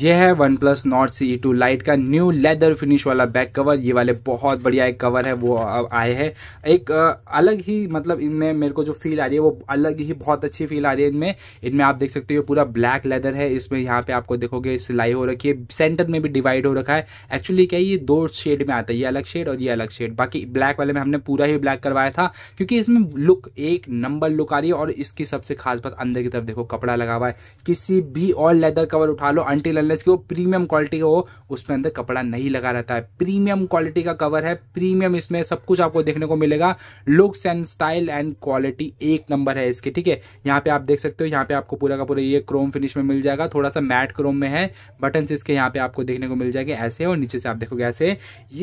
यह है OnePlus Nord CE two Lite का न्यू लेदर फिनिश वाला बैक कवर ये वाले बहुत बढ़िया एक कवर है वो आए हैं एक अलग ही मतलब इनमें मेरे को जो फील आ रही है वो अलग ही बहुत अच्छी फील आ रही है इनमें इनमें आप देख सकते हो पूरा ब्लैक लेदर है इसमें यहाँ पे आपको देखोगे सिलाई हो रखी है सेंटर में भी डिवाइड हो रखा है एक्चुअली क्या ये दो शेड में आता है ये अलग शेड और ये अलग शेड बाकी ब्लैक वाले में हमने पूरा ही ब्लैक करवाया था क्योंकि इसमें लुक एक नंबर लुक आ रही है और इसकी सबसे खास बात अंदर की तरफ देखो कपड़ा लगा हुआ है किसी भी और लेदर कवर उठा लो अंटिल अनलेस की वो प्रीमियम क्वालिटी का हो उसमें अंदर कपड़ा नहीं लगा रहता है प्रीमियम क्वालिटी का कवर है प्रीमियम इसमें सब कुछ आपको देखने को मिलेगा looks and style and quality एक नंबर है इसके ठीक है यहाँ पे आप देख सकते हो यहाँ पे आपको पूरा का पूरा ये क्रोम फिनिश में मिल जाएगा थोड़ा सा मैट क्रोम में है बटन इसके यहाँ पे आपको देखने को मिल जाएगा ऐसे और नीचे से आप देखोगे ऐसे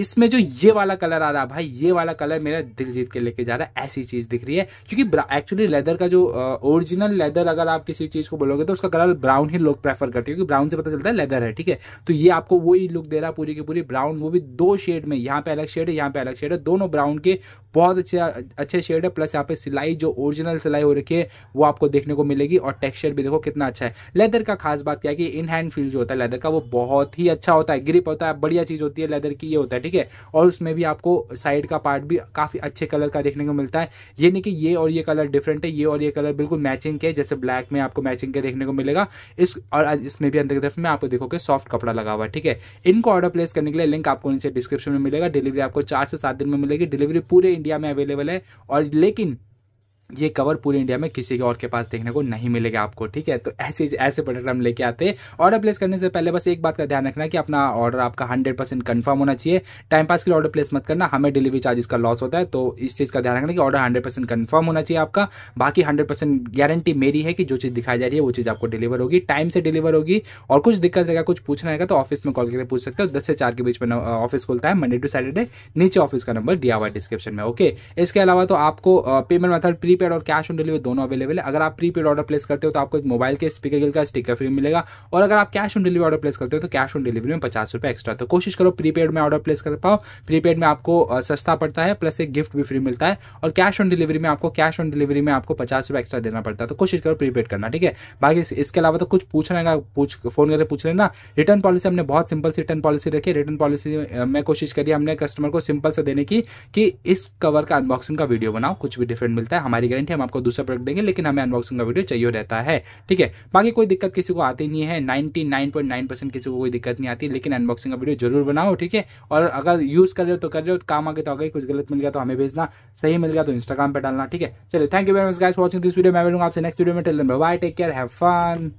इसमें जो ये वाला कलर आ रहा है भाई ये वाला कलर मेरा दिल जीत के लेके जा रहा है ऐसी चीज दिख रही है क्योंकि एक्चुअली लेदर का जो ओरिजिनल लेदर अगर आप किसी चीज को बोलोगे तो उसका कलर ब्राउन ही लोग प्रेफर करते हैं क्योंकि ब्राउन से पता चलता है लेदर है ठीक है तो ये आपको वही लुक दे रहा है पूरी की पूरी ब्राउन वो भी दो शेड में यहाँ पे अलग शेड है यहाँ पे अलग शेड है दोनों ब्राउन के बहुत अच्छे अच्छे शेड है प्लस यहाँ पे सिलाई जो ओरिजिनल सिलाई हो रखी है वो आपको देखने को मिलेगी और टेक्सचर भी देखो कितना अच्छा है लेदर का खास बात क्या है कि इन हैंड फील जो होता है लेदर का वो बहुत ही अच्छा होता है ग्रिप होता है बढ़िया चीज होती है लेदर की ये होता है ठीक है और उसमें भी आपको साइड का पार्ट भी काफी अच्छे कलर का देखने को मिलता है ये नहीं कि ये और ये कलर डिफरेंट है ये और ये कलर बिल्कुल मैचिंग के जैसे ब्लैक में आपको मैचिंग के देखने को मिलेगा इस और इसमें भी अंदर की तरफ में आपको देखोगे सॉफ्ट कपड़ा लगा हुआ है ठीक है इनको ऑर्डर प्लेस करने के लिए लिंक आपको नीचे डिस्क्रिप्शन में मिलेगा डिलीवरी आपको चार से सात दिन में मिलेगी डिलीवरी पूरे इंडिया इंडिया में अवेलेबल है और लेकिन ये कवर पूरे इंडिया में किसी के और के पास देखने को नहीं मिलेगा आपको ठीक है तो ऐसे ऐसे प्रोडक्ट हम लेके आते हैं ऑर्डर प्लेस करने से पहले बस एक बात का ध्यान रखना कि अपना ऑर्डर आपका हंड्रेड परसेंट कन्फर्म होना चाहिए टाइम पास के लिए ऑर्डर प्लेस मत करना हमें डिलीवरी चार्जेस का लॉस होता है तो इस चीज़ का ध्यान रखना कि ऑर्डर हंड्रेड परसेंट कन्फर्म होना चाहिए आपका बाकी हंड्रेड परसेंट गारंटी मेरी है कि जो चीज़ दिखाई जा रही है वो चीज़ आपको डिलीवर होगी टाइम से डिलीवर होगी और कुछ दिक्कत रहेगा कुछ पूछना रहेगा तो ऑफिस में कॉल करके पूछ सकते हो दस से चार के बीच में ऑफिस खुलता है मंडे टू सैटरडे नीचे ऑफिस का नंबर दिया हुआ डिस्क्रिप्शन में ओके इसके अलावा तो आपको पेमेंट मेथड प्री प्रीपेड और कैश ऑन डिलीवरी दोनों अवेलेबल है अगर आप प्रीपेड ऑर्डर प्लेस करते हो तो आपको एक मोबाइल के स्पीकर गिल का स्टिकर फ्री मिलेगा और अगर आप cash on delivery order place करते हो तो कैश ऑन डिलीवरी में पचास रुपए एक्स्ट्रा तो कोशिश करो प्रीपेड में ऑर्डर प्लेस कर पाओ प्रीपेड में आपको सस्ता पड़ता है प्लस एक गिफ्ट भी फ्री मिलता है और कैश ऑन डिलीवरी में आपको कैश ऑन डिलीवरी में आपको पचास रुपए एक्स्ट्रा देना पड़ता है तो कोशिश करो प्रीपेड करना ठीक है बाकी इसके अलावा तो कुछ पूछना रहे पूछ फोन करके पूछ लेना रिटर्न पॉलिसी हमने बहुत सिंपल सी रिटर्न पॉलिसी रखी रिटर्न पॉलिसी में कोशिश करी हमने कस्टमर को सिंपल से देने की कि इस कवर का अनबॉक्सिंग का वीडियो बनाओ कुछ भी डिफरेंट मिलता है हमारी हमारी गारंटी हम आपको दूसरा प्रोडक्ट देंगे लेकिन हमें अनबॉक्सिंग का वीडियो चाहिए रहता है ठीक है बाकी कोई दिक्कत किसी को आती नहीं है नाइनटी किसी को कोई दिक्कत नहीं आती लेकिन अनबॉक्सिंग का वीडियो जरूर बनाओ ठीक है और अगर यूज़ कर रहे हो तो कर रहे हो काम आगे तो अगर कुछ गलत मिल गया तो हमें भेजना सही मिल गया तो इंस्टाग्राम पर डालना ठीक है चलिए thank you very much guys watching this video मैं मिलूंगा आपसे नेक्स्ट वीडियो में till bye take care have fun